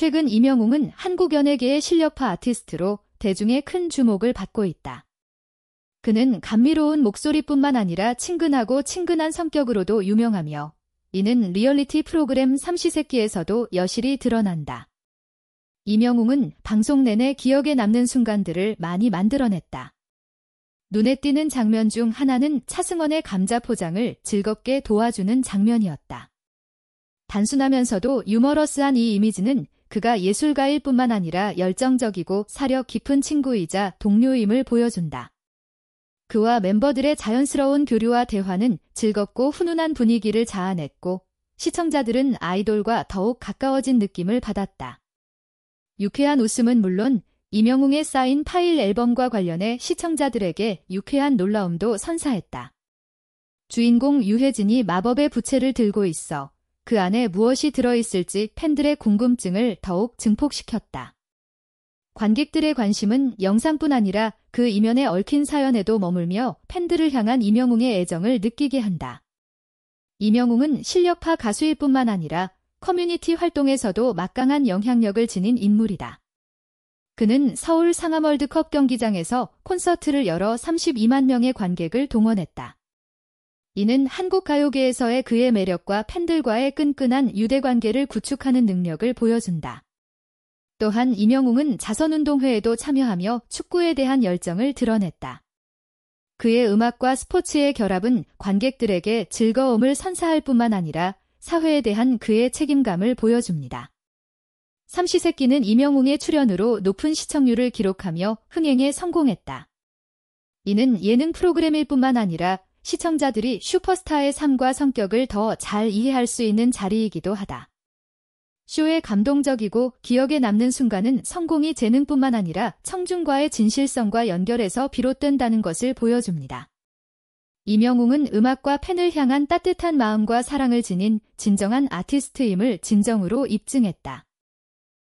최근 이명웅은 한국 연예계의 실력파 아티스트로 대중의 큰 주목을 받고 있다. 그는 감미로운 목소리뿐만 아니라 친근하고 친근한 성격으로도 유명하며 이는 리얼리티 프로그램 삼시세끼에서도 여실히 드러난다. 이명웅은 방송 내내 기억에 남는 순간들을 많이 만들어냈다. 눈에 띄는 장면 중 하나는 차승원의 감자 포장을 즐겁게 도와주는 장면이었다. 단순하면서도 유머러스한 이 이미지는 그가 예술가일 뿐만 아니라 열정적이고 사려 깊은 친구이자 동료임을 보여준다. 그와 멤버들의 자연스러운 교류와 대화는 즐겁고 훈훈한 분위기를 자아냈고 시청자들은 아이돌과 더욱 가까워진 느낌을 받았다. 유쾌한 웃음은 물론 이명웅의 쌓인 파일 앨범과 관련해 시청자들에게 유쾌한 놀라움도 선사했다. 주인공 유혜진이 마법의 부채를 들고 있어 그 안에 무엇이 들어있을지 팬들의 궁금증을 더욱 증폭시켰다. 관객들의 관심은 영상뿐 아니라 그 이면에 얽힌 사연에도 머물며 팬들을 향한 이명웅의 애정을 느끼게 한다. 이명웅은 실력파 가수일 뿐만 아니라 커뮤니티 활동에서도 막강한 영향력을 지닌 인물이다. 그는 서울 상암월드컵 경기장에서 콘서트를 열어 32만 명의 관객을 동원했다. 이는 한국 가요계에서의 그의 매력과 팬들과의 끈끈한 유대관계를 구축하는 능력을 보여준다. 또한 이명웅은 자선운동회에도 참여하며 축구에 대한 열정을 드러냈다. 그의 음악과 스포츠의 결합은 관객들에게 즐거움을 선사할 뿐만 아니라 사회에 대한 그의 책임감을 보여줍니다. 삼시세끼는 이명웅의 출연으로 높은 시청률을 기록하며 흥행에 성공했다. 이는 예능 프로그램일 뿐만 아니라 시청자들이 슈퍼스타의 삶과 성격을 더 잘 이해할 수 있는 자리이기도 하다. 쇼의 감동적이고 기억에 남는 순간은 성공이 재능뿐만 아니라 청중과의 진실성과 연결해서 비롯된다는 것을 보여줍니다. 이명웅은 음악과 팬을 향한 따뜻한 마음과 사랑을 지닌 진정한 아티스트임을 진정으로 입증했다.